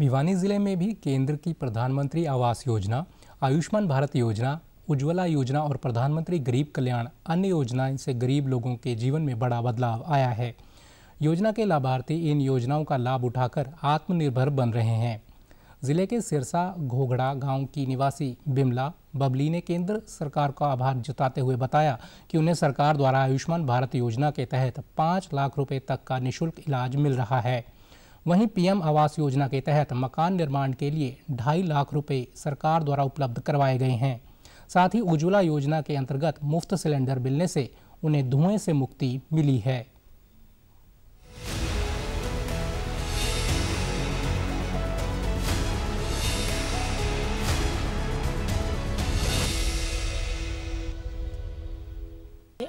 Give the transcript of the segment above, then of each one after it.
भिवानी ज़िले में भी केंद्र की प्रधानमंत्री आवास योजना आयुष्मान भारत योजना उज्ज्वला योजना और प्रधानमंत्री गरीब कल्याण अन्य योजनाएं से गरीब लोगों के जीवन में बड़ा बदलाव आया है योजना के लाभार्थी इन योजनाओं का लाभ उठाकर आत्मनिर्भर बन रहे हैं जिले के सिरसा घोघड़ा गांव की निवासी बिमला बबली ने केंद्र सरकार का आभार जताते हुए बताया कि उन्हें सरकार द्वारा आयुष्मान भारत योजना के तहत पाँच लाख रुपये तक का निःशुल्क इलाज मिल रहा है वहीं पीएम आवास योजना के तहत मकान निर्माण के लिए ढाई लाख रुपए सरकार द्वारा उपलब्ध करवाए गए हैं साथ ही उज्ज्वला योजना के अंतर्गत मुफ्त सिलेंडर मिलने से उन्हें धुएं से मुक्ति मिली है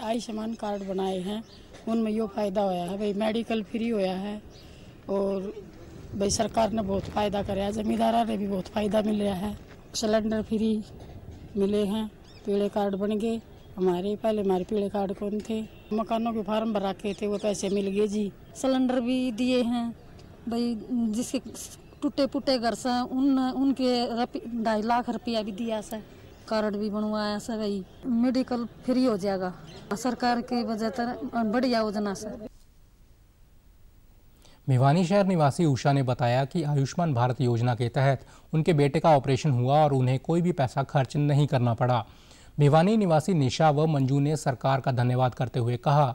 आयुष्मान कार्ड बनाए हैं उनमें यो फायदा होया है भाई मेडिकल फ्री होया है और भाई सरकार ने बहुत फ़ायदा कराया जमींदारा ने भी बहुत फ़ायदा मिल रहा है सिलेंडर फ्री मिले हैं पीले कार्ड बन गए हमारे पहले हमारे पीले कार्ड कौन थे मकानों के फार्म भरा के थे वो पैसे मिल गए जी सिलेंडर भी दिए हैं भाई जिसके टूटे फूटे घर से उन उनके ढाई लाख रुपया भी दिया सर कार्ड भी बनवाया सर भाई मेडिकल फ्री हो जाएगा सरकार की वजह बढ़िया योजना सर भिवानी शहर निवासी उषा ने बताया कि आयुष्मान भारत योजना के तहत उनके बेटे का ऑपरेशन हुआ और उन्हें कोई भी पैसा खर्च नहीं करना पड़ा भिवानी निवासी निशा व मंजू ने सरकार का धन्यवाद करते हुए कहा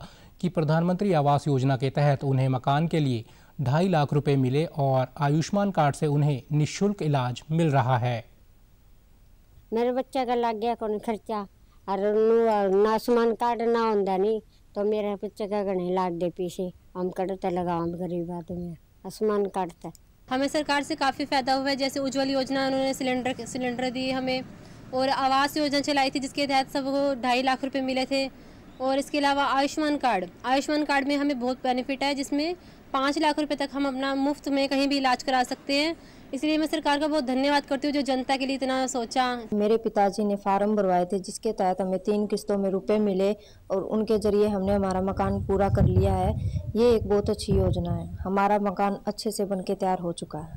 कि प्रधानमंत्री आवास योजना के तहत उन्हें मकान के लिए ढाई लाख रुपए मिले और आयुष्मान कार्ड से उन्हें निःशुल्क इलाज मिल रहा है मेरे बच्चे का लग गया कौन खर्चा और ना आयुष्मान कार्ड ना होता नहीं तो मेरे बच्चे का नहीं लाग दे पीछे हम कटता लगाओ गरीब आदमी आसमान काटता हमें सरकार से काफ़ी फ़ायदा हुआ है जैसे उज्जवल योजना उन्होंने सिलेंडर सिलेंडर दिए हमें और आवास योजना चलाई थी जिसके तहत सबको ढाई लाख रुपए मिले थे और इसके अलावा आयुष्मान कार्ड आयुष्मान कार्ड में हमें बहुत बेनिफिट है जिसमें पाँच लाख रुपए तक हम अपना मुफ्त में कहीं भी इलाज करा सकते हैं इसलिए मैं सरकार का बहुत धन्यवाद करती हूँ जो जनता के लिए इतना सोचा मेरे पिताजी ने फार्म भरवाए थे जिसके तहत हमें तीन किस्तों में रुपए मिले और उनके जरिए हमने हमारा मकान पूरा कर लिया है ये एक बहुत अच्छी योजना है हमारा मकान अच्छे से बन के तैयार हो चुका है